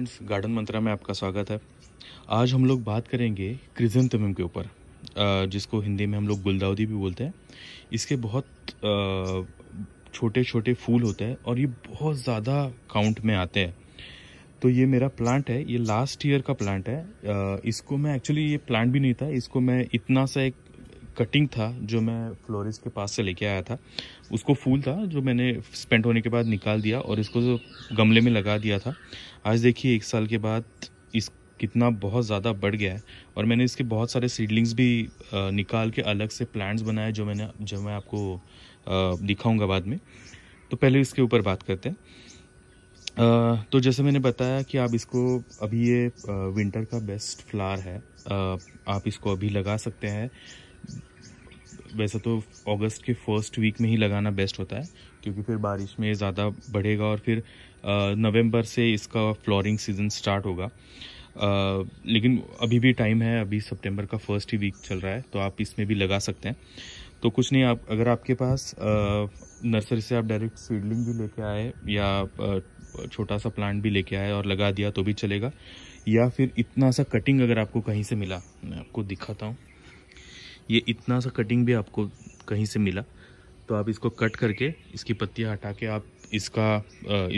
friends garden मंत्रा में आपका स्वागत है आज हम लोग बात करेंगे क्रिजन तमिम के ऊपर जिसको हिंदी में हम लोग गुलदाउदी भी बोलते हैं इसके बहुत छोटे छोटे फूल होते हैं और ये बहुत ज़्यादा काउंट में आते हैं तो ये मेरा प्लांट है ये लास्ट ईयर का प्लांट है इसको मैं एक्चुअली ये प्लांट भी नहीं था इसको मैं इतना सा एक कटिंग था जो मैं फ्लोरिस के पास से लेके आया था उसको फूल था जो मैंने स्पेंट होने के बाद निकाल दिया और इसको जो गमले में लगा दिया था आज देखिए एक साल के बाद इस कितना बहुत ज़्यादा बढ़ गया है और मैंने इसके बहुत सारे सीडलिंग्स भी निकाल के अलग से प्लांट्स बनाए जो मैंने जो मैं आपको दिखाऊँगा बाद में तो पहले इसके ऊपर बात करते हैं तो जैसे मैंने बताया कि आप इसको अभी ये विंटर का बेस्ट फ्लावर है आप इसको अभी लगा सकते हैं वैसे तो अगस्त के फर्स्ट वीक में ही लगाना बेस्ट होता है क्योंकि फिर बारिश में ज़्यादा बढ़ेगा और फिर नवंबर से इसका फ्लोरिंग सीज़न स्टार्ट होगा लेकिन अभी भी टाइम है अभी सितंबर का फर्स्ट ही वीक चल रहा है तो आप इसमें भी लगा सकते हैं तो कुछ नहीं आप अगर आपके पास नर्सरी से आप डायरेक्ट सीडलिंग भी लेके आए या छोटा सा प्लांट भी लेके आए और लगा दिया तो भी चलेगा या फिर इतना सा कटिंग अगर आपको कहीं से मिला मैं आपको दिखाता हूँ ये इतना सा कटिंग भी आपको कहीं से मिला तो आप इसको कट करके इसकी पत्तियाँ हटा के आप इसका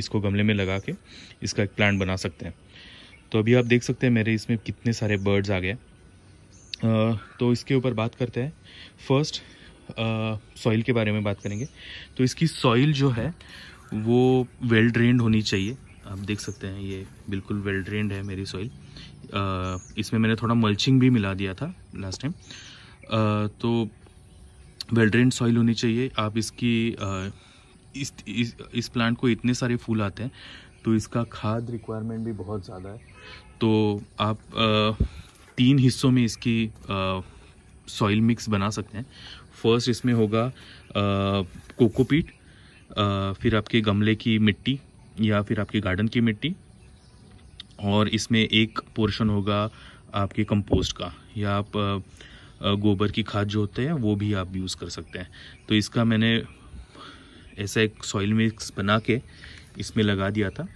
इसको गमले में लगा के इसका एक प्लांट बना सकते हैं तो अभी आप देख सकते हैं मेरे इसमें कितने सारे बर्ड्स आ गए तो इसके ऊपर बात करते हैं फर्स्ट सॉइल के बारे में बात करेंगे तो इसकी सॉइल जो है वो वेल ड्रेन्ड होनी चाहिए आप देख सकते हैं ये बिल्कुल वेल ड्रेंड है मेरी सॉइल इसमें मैंने थोड़ा मल्चिंग भी मिला दिया था लास्ट टाइम तो वेल ड्रेन सॉइल होनी चाहिए आप इसकी इस इस, इस प्लांट को इतने सारे फूल आते हैं तो इसका खाद रिक्वायरमेंट भी बहुत ज़्यादा है तो आप तीन हिस्सों में इसकी सॉइल मिक्स बना सकते हैं फर्स्ट इसमें होगा कोकोपीट फिर आपके गमले की मिट्टी या फिर आपके गार्डन की मिट्टी और इसमें एक पोर्शन होगा आपके कंपोस्ट का या आप गोबर की खाद जो होते हैं वो भी आप यूज़ कर सकते हैं तो इसका मैंने ऐसा एक सॉइल मिक्स बना के इसमें लगा दिया था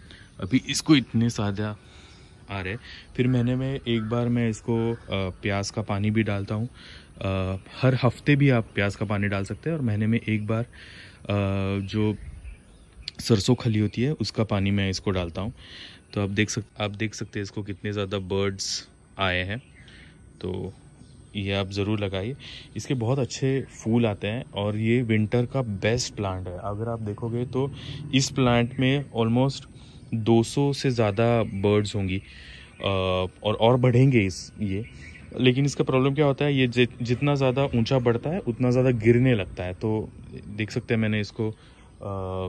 अभी इसको इतने सादा आ रहे फिर मैंने मैं एक बार मैं इसको प्याज का पानी भी डालता हूँ हर हफ्ते भी आप प्याज का पानी डाल सकते हैं और महीने में एक बार जो सरसों खली होती है उसका पानी मैं इसको डालता हूँ तो आप देख सक आप देख सकते हैं इसको कितने ज़्यादा बर्ड्स आए हैं तो ये आप ज़रूर लगाइए इसके बहुत अच्छे फूल आते हैं और ये विंटर का बेस्ट प्लांट है अगर आप देखोगे तो इस प्लांट में ऑलमोस्ट 200 से ज़्यादा बर्ड्स होंगी और और बढ़ेंगे इस ये लेकिन इसका प्रॉब्लम क्या होता है ये जितना ज़्यादा ऊंचा बढ़ता है उतना ज़्यादा गिरने लगता है तो देख सकते हैं मैंने इसको आ,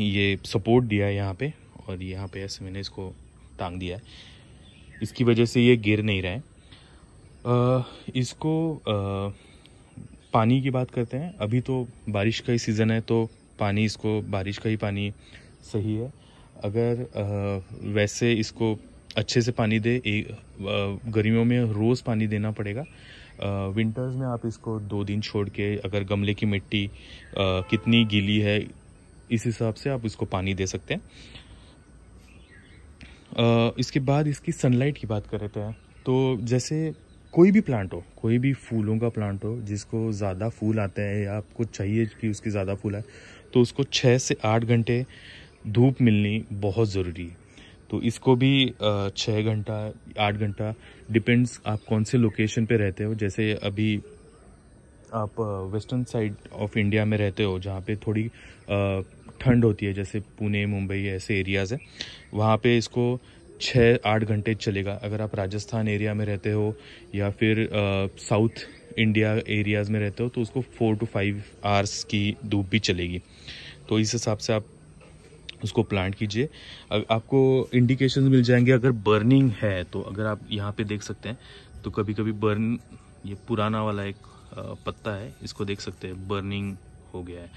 ये सपोर्ट दिया है यहाँ पर और यहाँ पर ऐसे मैंने इसको टांग दिया है इसकी वजह से ये गिर नहीं रहे हैं इसको पानी की बात करते हैं अभी तो बारिश का ही सीज़न है तो पानी इसको बारिश का ही पानी सही है अगर आ, वैसे इसको अच्छे से पानी दे गर्मियों में रोज़ पानी देना पड़ेगा आ, विंटर्स में आप इसको दो दिन छोड़ के अगर गमले की मिट्टी आ, कितनी गीली है इस हिसाब से आप इसको पानी दे सकते हैं इसके बाद इसकी सनलाइट की बात करते हैं तो जैसे कोई भी प्लांट हो कोई भी फूलों का प्लांट हो जिसको ज़्यादा फूल आते हैं या आपको चाहिए कि उसके ज़्यादा फूल आए तो उसको छः से आठ घंटे धूप मिलनी बहुत ज़रूरी है तो इसको भी छः घंटा आठ घंटा डिपेंड्स आप कौन से लोकेशन पे रहते हो जैसे अभी आप वेस्टर्न साइड ऑफ इंडिया में रहते हो जहाँ पे थोड़ी ठंड होती है जैसे पुणे मुंबई ऐसे एरियाज़ हैं वहाँ पे इसको छः आठ घंटे चलेगा अगर आप राजस्थान एरिया में रहते हो या फिर साउथ इंडिया एरियाज़ में रहते हो तो उसको फोर टू फाइव आवर्स की धूप भी चलेगी तो इस हिसाब से आप उसको प्लांट कीजिए आपको इंडिकेशन मिल जाएंगे अगर बर्निंग है तो अगर आप यहाँ पे देख सकते हैं तो कभी कभी बर्न ये पुराना वाला एक पत्ता है इसको देख सकते हैं बर्निंग हो गया है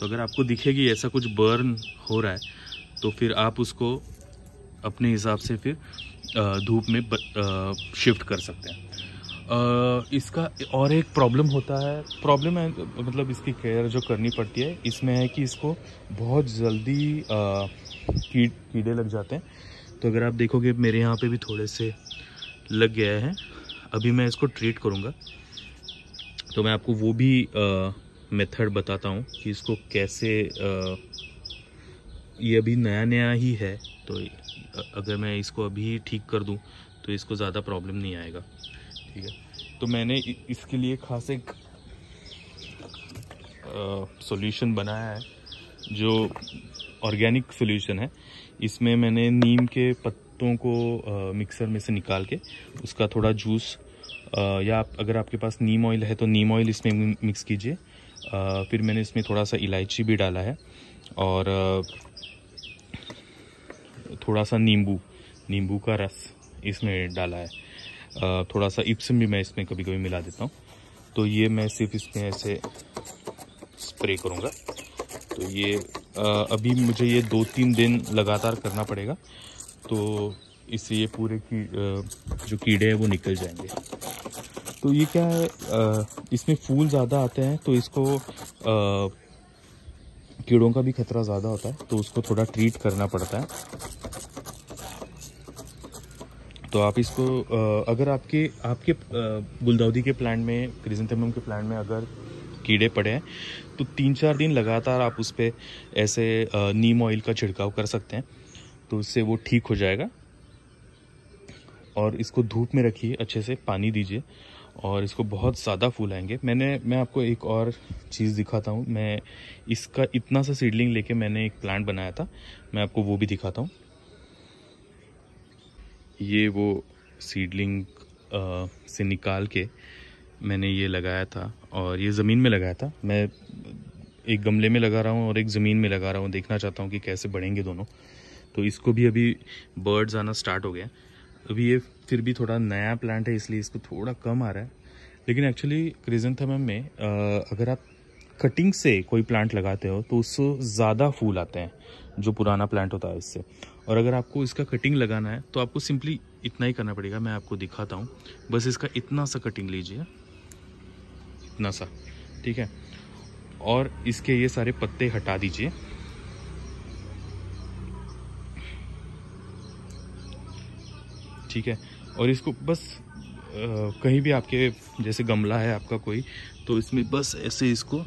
तो अगर आपको दिखेगी ऐसा कुछ बर्न हो रहा है तो फिर आप उसको अपने हिसाब से फिर धूप में शिफ्ट कर सकते हैं इसका और एक प्रॉब्लम होता है प्रॉब्लम है मतलब इसकी केयर जो करनी पड़ती है इसमें है कि इसको बहुत जल्दी कीट कीड़े लग जाते हैं तो अगर आप देखोगे मेरे यहाँ पे भी थोड़े से लग गया है अभी मैं इसको ट्रीट करूँगा तो मैं आपको वो भी मेथड बताता हूँ कि इसको कैसे आ, ये अभी नया नया ही है तो अगर मैं इसको अभी ठीक कर दूँ तो इसको ज़्यादा प्रॉब्लम नहीं आएगा ठीक है तो मैंने इसके लिए खास एक सॉल्यूशन बनाया है जो ऑर्गेनिक सॉल्यूशन है इसमें मैंने नीम के पत्तों को आ, मिक्सर में से निकाल के उसका थोड़ा जूस आ, या आप अगर आपके पास नीम ऑयल है तो नीम ऑयल इसमें मिक्स कीजिए फिर मैंने इसमें थोड़ा सा इलायची भी डाला है और आ, थोड़ा सा नींबू नींबू का रस इसमें डाला है थोड़ा सा इप्सम भी मैं इसमें कभी कभी मिला देता हूँ तो ये मैं सिर्फ इसमें ऐसे स्प्रे करूँगा तो ये अभी मुझे ये दो तीन दिन लगातार करना पड़ेगा तो इससे ये पूरे की जो कीड़े हैं वो निकल जाएंगे तो ये क्या है इसमें फूल ज़्यादा आते हैं तो इसको कीड़ों का भी खतरा ज़्यादा होता है तो उसको थोड़ा ट्रीट करना पड़ता है तो आप इसको अगर आपके आपके गुलदाउदी के प्लांट में क्रिजेंथेमम के प्लांट में अगर कीड़े पड़े हैं तो तीन चार दिन लगातार आप उस पर ऐसे नीम ऑयल का छिड़काव कर सकते हैं तो उससे वो ठीक हो जाएगा और इसको धूप में रखिए अच्छे से पानी दीजिए और इसको बहुत ज़्यादा फूल आएंगे मैंने मैं आपको एक और चीज़ दिखाता हूँ मैं इसका इतना सा सीडलिंग लेके मैंने एक प्लांट बनाया था मैं आपको वो भी दिखाता हूँ ये वो सीडलिंग से निकाल के मैंने ये लगाया था और ये ज़मीन में लगाया था मैं एक गमले में लगा रहा हूँ और एक ज़मीन में लगा रहा हूँ देखना चाहता हूँ कि कैसे बढ़ेंगे दोनों तो इसको भी अभी बर्ड्स आना स्टार्ट हो गया अभी ये फिर भी थोड़ा नया प्लांट है इसलिए इसको थोड़ा कम आ रहा है लेकिन एक्चुअली क्रिजेंथमम में अगर आप कटिंग से कोई प्लांट लगाते हो तो उससे ज़्यादा फूल आते हैं जो पुराना प्लांट होता है इससे और अगर आपको इसका कटिंग लगाना है तो आपको सिंपली इतना ही करना पड़ेगा मैं आपको दिखाता हूँ बस इसका इतना सा कटिंग लीजिए इतना सा ठीक है और इसके ये सारे पत्ते हटा दीजिए ठीक है और इसको बस कहीं भी आपके जैसे गमला है आपका कोई तो इसमें बस ऐसे इसको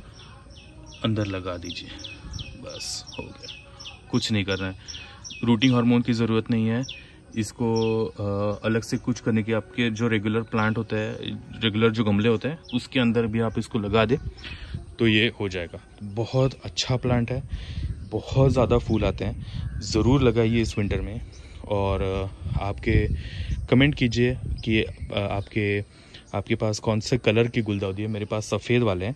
अंदर लगा दीजिए बस हो गया कुछ नहीं कर रहे हैं रूटिंग हार्मोन की ज़रूरत नहीं है इसको आ, अलग से कुछ करने की आपके जो रेगुलर प्लांट होता है रेगुलर जो गमले होते हैं उसके अंदर भी आप इसको लगा दें तो ये हो जाएगा बहुत अच्छा प्लांट है बहुत ज़्यादा फूल आते हैं ज़रूर लगाइए इस विंटर में और आपके कमेंट कीजिए कि आपके आपके पास कौन से कलर की गुलदाउदी है मेरे पास सफ़ेद वाले हैं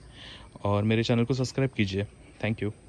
और मेरे चैनल को सब्सक्राइब कीजिए थैंक यू